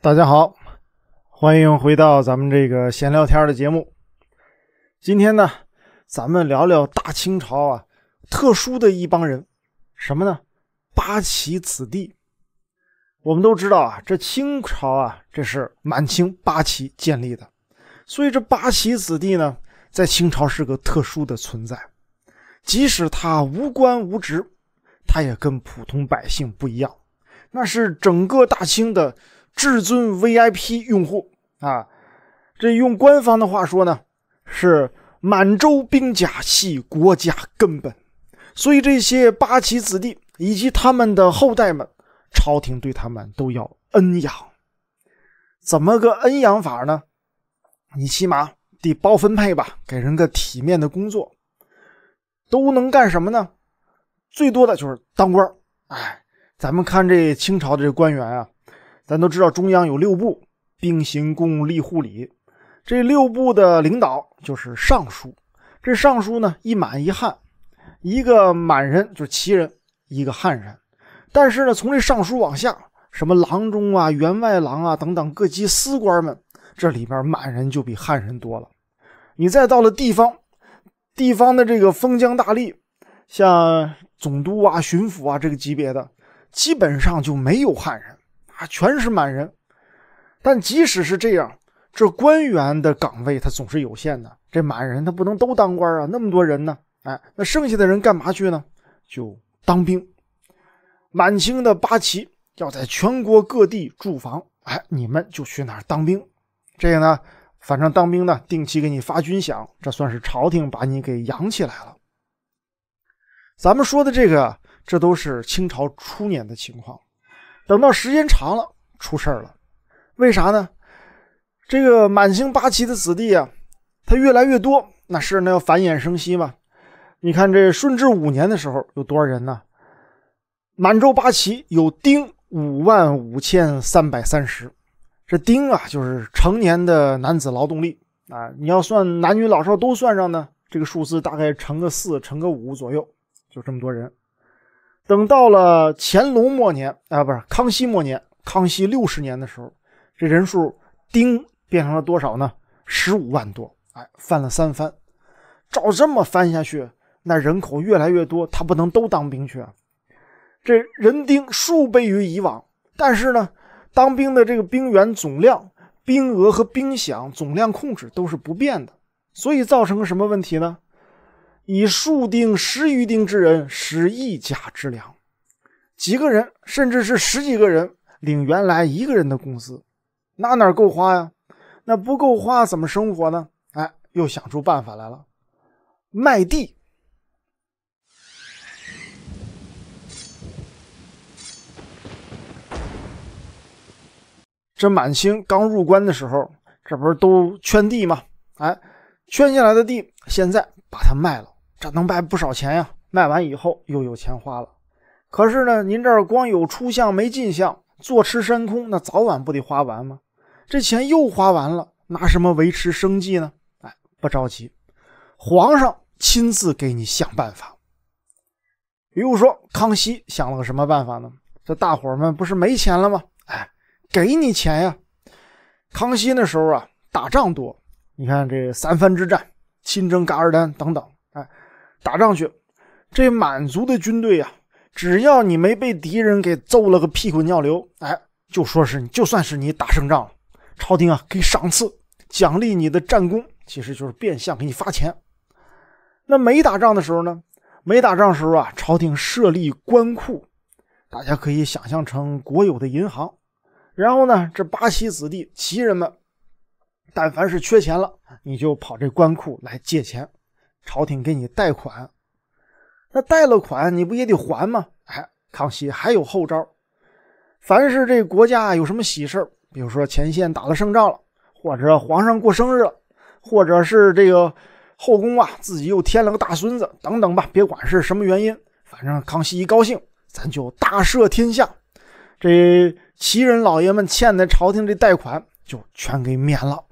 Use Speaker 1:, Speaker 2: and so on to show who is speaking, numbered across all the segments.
Speaker 1: 大家好，欢迎回到咱们这个闲聊天的节目。今天呢，咱们聊聊大清朝啊，特殊的一帮人，什么呢？八旗子弟。我们都知道啊，这清朝啊，这是满清八旗建立的，所以这八旗子弟呢，在清朝是个特殊的存在。即使他无官无职，他也跟普通百姓不一样，那是整个大清的。至尊 VIP 用户啊，这用官方的话说呢，是满洲兵甲系国家根本，所以这些八旗子弟以及他们的后代们，朝廷对他们都要恩养。怎么个恩养法呢？你起码得包分配吧，给人个体面的工作。都能干什么呢？最多的就是当官。哎，咱们看这清朝的这官员啊。咱都知道，中央有六部，并行共立护理。这六部的领导就是尚书。这尚书呢，一满一汉，一个满人就是旗人，一个汉人。但是呢，从这尚书往下，什么郎中啊、员外郎啊等等各级司官们，这里边满人就比汉人多了。你再到了地方，地方的这个封疆大吏，像总督啊、巡抚啊这个级别的，基本上就没有汉人。啊，全是满人，但即使是这样，这官员的岗位他总是有限的。这满人他不能都当官啊，那么多人呢？哎，那剩下的人干嘛去呢？就当兵。满清的八旗要在全国各地驻防，哎，你们就去哪当兵。这个呢，反正当兵呢，定期给你发军饷，这算是朝廷把你给养起来了。咱们说的这个，这都是清朝初年的情况。等到时间长了，出事儿了，为啥呢？这个满清八旗的子弟啊，他越来越多，那是那要繁衍生息嘛。你看这顺治五年的时候，有多少人呢？满洲八旗有丁五万五千三百三十，这丁啊，就是成年的男子劳动力啊。你要算男女老少都算上呢，这个数字大概乘个四，乘个五左右，就这么多人。等到了乾隆末年，啊，不是康熙末年，康熙六十年的时候，这人数丁变成了多少呢？十五万多，哎，翻了三番。照这么翻下去，那人口越来越多，他不能都当兵去啊。这人丁数倍于以往，但是呢，当兵的这个兵员总量、兵额和兵饷总量控制都是不变的，所以造成了什么问题呢？以数丁十余丁之人使一家之粮，几个人甚至是十几个人领原来一个人的工资，那哪够花呀？那不够花怎么生活呢？哎，又想出办法来了，卖地。这满清刚入关的时候，这不是都圈地吗？哎，圈下来的地，现在把它卖了。这能卖不少钱呀！卖完以后又有钱花了。可是呢，您这儿光有出相没进相，坐吃山空，那早晚不得花完吗？这钱又花完了，拿什么维持生计呢？哎，不着急，皇上亲自给你想办法。比如说，康熙想了个什么办法呢？这大伙们不是没钱了吗？哎，给你钱呀！康熙那时候啊，打仗多，你看这三藩之战、亲征噶尔丹等等。打仗去，这满族的军队啊，只要你没被敌人给揍了个屁滚尿流，哎，就说是你就算是你打胜仗了，朝廷啊给赏赐奖励你的战功，其实就是变相给你发钱。那没打仗的时候呢？没打仗的时候啊，朝廷设立官库，大家可以想象成国有的银行。然后呢，这八旗子弟、旗人们，但凡是缺钱了，你就跑这官库来借钱。朝廷给你贷款，那贷了款你不也得还吗？哎，康熙还有后招。凡是这国家有什么喜事比如说前线打了胜仗了，或者皇上过生日了，或者是这个后宫啊自己又添了个大孙子等等吧，别管是什么原因，反正康熙一高兴，咱就大赦天下，这旗人老爷们欠的朝廷的贷款就全给免了。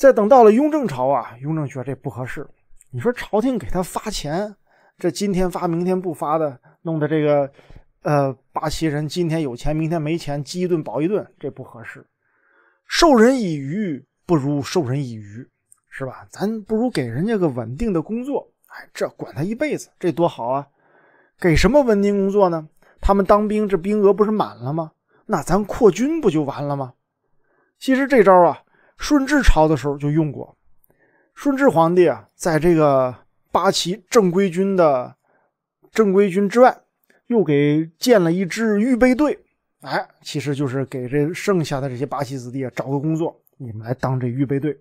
Speaker 1: 再等到了雍正朝啊，雍正觉得这不合适。你说朝廷给他发钱，这今天发明天不发的，弄得这个呃八旗人今天有钱，明天没钱，饥一顿饱一顿，这不合适。授人以鱼不如授人以渔，是吧？咱不如给人家个稳定的工作，哎，这管他一辈子，这多好啊！给什么稳定工作呢？他们当兵这兵额不是满了吗？那咱扩军不就完了吗？其实这招啊。顺治朝的时候就用过，顺治皇帝啊，在这个八旗正规军的正规军之外，又给建了一支预备队。哎，其实就是给这剩下的这些八旗子弟啊找个工作，你们来当这预备队。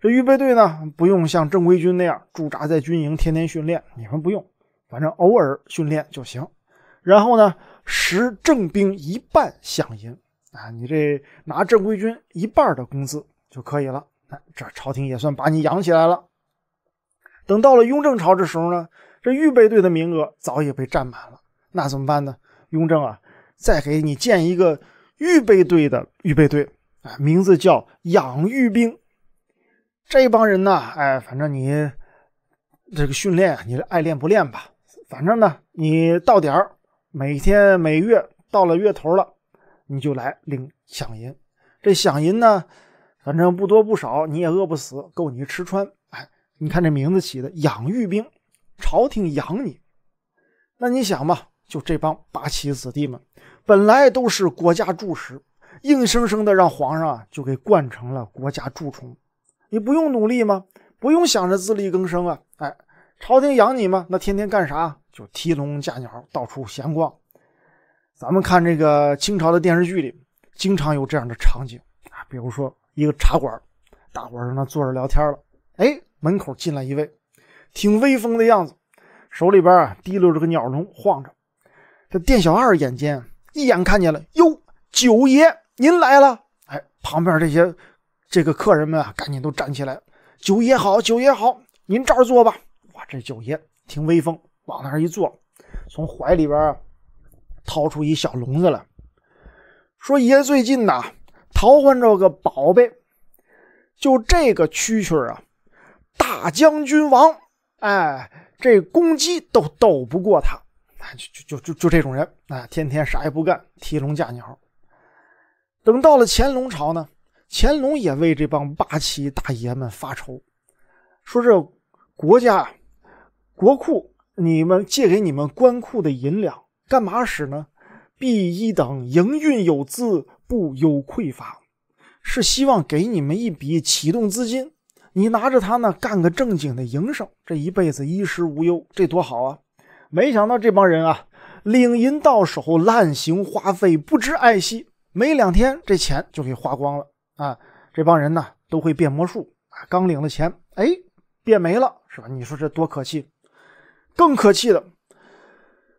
Speaker 1: 这预备队呢，不用像正规军那样驻扎在军营，天天训练，你们不用，反正偶尔训练就行。然后呢，十正兵一半饷银啊，你这拿正规军一半的工资。就可以了。这朝廷也算把你养起来了。等到了雍正朝这时候呢，这预备队的名额早已被占满了。那怎么办呢？雍正啊，再给你建一个预备队的预备队，啊，名字叫养育兵。这帮人呢，哎，反正你这个训练，你爱练不练吧。反正呢，你到点儿，每天每月到了月头了，你就来领饷银。这饷银呢？反正不多不少，你也饿不死，够你吃穿。哎，你看这名字起的“养育兵”，朝廷养你，那你想吧，就这帮八旗子弟们，本来都是国家蛀食，硬生生的让皇上就给惯成了国家蛀虫。你不用努力吗？不用想着自力更生啊？哎，朝廷养你嘛？那天天干啥？就提笼架鸟，到处闲逛。咱们看这个清朝的电视剧里，经常有这样的场景啊，比如说。一个茶馆，大伙儿在那坐着聊天了。哎，门口进来一位，挺威风的样子，手里边啊提溜着个鸟笼晃着。这店小二眼尖，一眼看见了，哟，九爷您来了！哎，旁边这些这个客人们啊，赶紧都站起来，九爷好，九爷好，您这儿坐吧。哇，这九爷挺威风，往那儿一坐，从怀里边掏出一小笼子来，说爷最近呐。淘换着个宝贝，就这个蛐蛐啊，大将军王，哎，这公鸡都斗不过他，就就就就就这种人，哎，天天啥也不干，提笼架鸟。等到了乾隆朝呢，乾隆也为这帮八旗大爷们发愁，说这国家国库，你们借给你们官库的银两，干嘛使呢？必一等营运有资。不忧匮乏，是希望给你们一笔启动资金，你拿着它呢干个正经的营生，这一辈子衣食无忧，这多好啊！没想到这帮人啊，领银到手，滥行花费，不知爱惜，没两天这钱就给花光了啊！这帮人呢都会变魔术啊，刚领了钱，哎，变没了，是吧？你说这多可气！更可气的，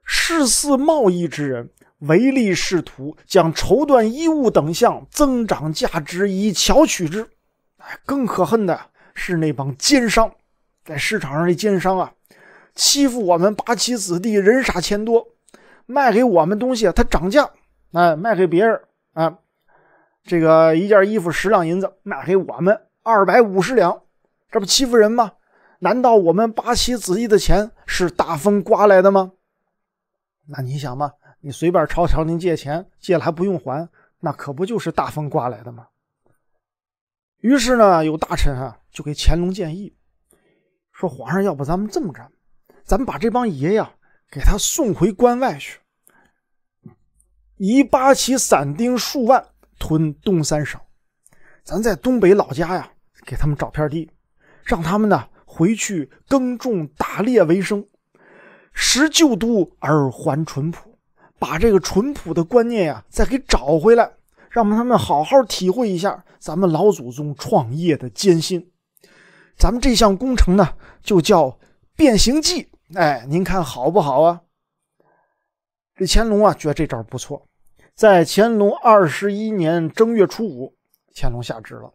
Speaker 1: 市肆贸易之人。唯利是图，将绸缎衣物等项增长价值以巧取之。哎，更可恨的是那帮奸商，在市场上这奸商啊，欺负我们八旗子弟，人傻钱多，卖给我们东西他涨价，哎，卖给别人啊，这个一件衣服十两银子，卖给我们二百五十两，这不欺负人吗？难道我们八旗子弟的钱是大风刮来的吗？那你想吧。你随便朝朝廷借钱，借了还不用还，那可不就是大风刮来的吗？于是呢，有大臣啊，就给乾隆建议，说：“皇上，要不咱们这么着，咱们把这帮爷呀给他送回关外去，以八旗散丁数万屯东三省，咱在东北老家呀给他们找片地，让他们呢回去耕种打猎为生，食旧都而还淳朴。”把这个淳朴的观念呀，再给找回来，让他们好好体会一下咱们老祖宗创业的艰辛。咱们这项工程呢，就叫《变形计。哎，您看好不好啊？这乾隆啊，觉得这招不错。在乾隆二十一年正月初五，乾隆下旨了，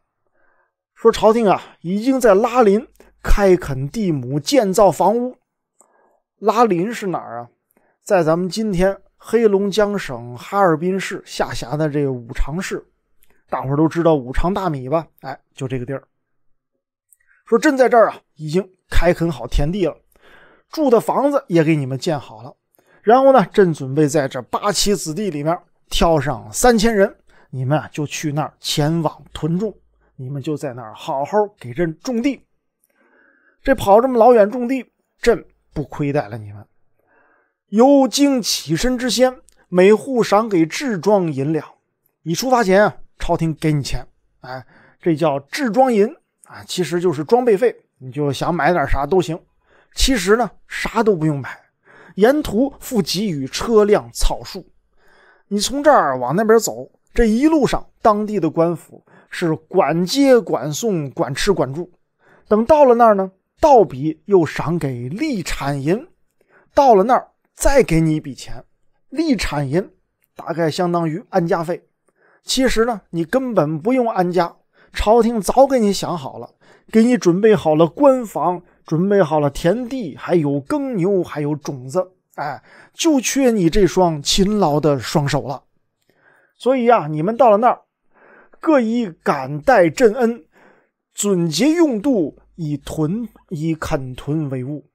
Speaker 1: 说朝廷啊已经在拉林开垦地亩，建造房屋。拉林是哪儿啊？在咱们今天。黑龙江省哈尔滨市下辖的这五常市，大伙都知道五常大米吧？哎，就这个地儿。说朕在这儿啊，已经开垦好田地了，住的房子也给你们建好了。然后呢，朕准备在这八旗子弟里面挑上三千人，你们啊就去那儿前往屯种，你们就在那儿好好给朕种地。这跑这么老远种地，朕不亏待了你们。由经起身之先，每户赏给制装银两。你出发前，朝廷给你钱，哎，这叫制装银啊，其实就是装备费。你就想买点啥都行。其实呢，啥都不用买。沿途付给予车辆草树。你从这儿往那边走，这一路上当地的官府是管接、管送、管吃、管住。等到了那儿呢，道比又赏给利产银。到了那儿。再给你一笔钱，立产银，大概相当于安家费。其实呢，你根本不用安家，朝廷早给你想好了，给你准备好了官房，准备好了田地，还有耕牛，还有种子。哎，就缺你这双勤劳的双手了。所以呀，你们到了那儿，各以感戴朕恩，准节用度，以屯以垦屯为务。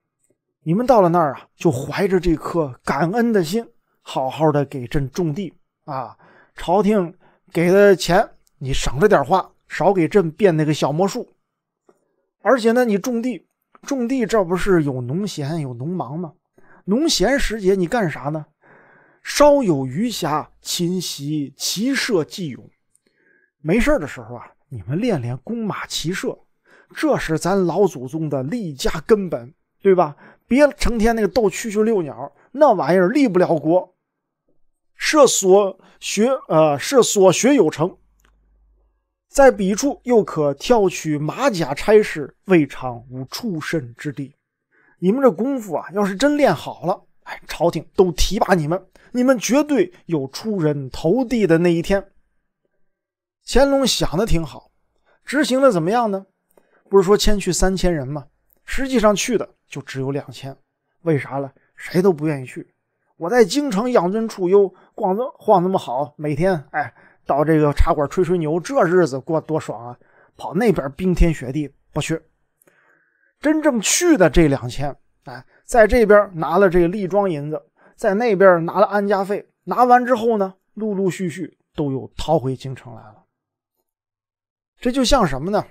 Speaker 1: 你们到了那儿啊，就怀着这颗感恩的心，好好的给朕种地啊！朝廷给的钱你省着点花，少给朕变那个小魔术。而且呢，你种地，种地这不是有农闲有农忙吗？农闲时节你干啥呢？稍有余暇，勤习骑射技勇。没事的时候啊，你们练练弓马骑射，这是咱老祖宗的立家根本，对吧？别成天那个逗蛐蛐、遛鸟，那玩意儿立不了国。设所学，呃，设所学有成，在笔处又可跳取马甲差事，未尝无出身之地。你们这功夫啊，要是真练好了，哎，朝廷都提拔你们，你们绝对有出人头地的那一天。乾隆想的挺好，执行的怎么样呢？不是说迁去三千人吗？实际上去的就只有两千，为啥了？谁都不愿意去。我在京城养尊处优，逛着晃那么好，每天哎，到这个茶馆吹吹牛，这日子过多爽啊！跑那边冰天雪地，不去。真正去的这两千，哎，在这边拿了这个立庄银子，在那边拿了安家费，拿完之后呢，陆陆续续都有逃回京城来了。这就像什么呢？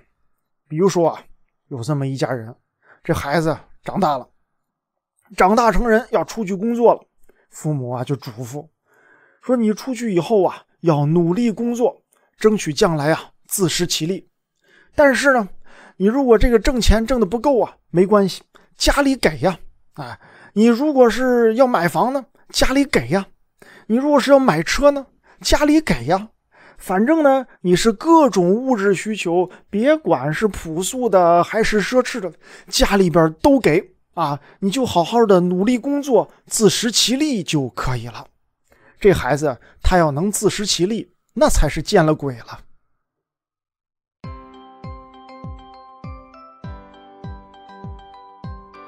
Speaker 1: 比如说啊，有这么一家人。这孩子长大了，长大成人要出去工作了，父母啊就嘱咐说：“你出去以后啊，要努力工作，争取将来啊自食其力。但是呢，你如果这个挣钱挣的不够啊，没关系，家里给呀。哎，你如果是要买房呢，家里给呀；你如果是要买车呢，家里给呀。”反正呢，你是各种物质需求，别管是朴素的还是奢侈的，家里边都给啊，你就好好的努力工作，自食其力就可以了。这孩子他要能自食其力，那才是见了鬼了。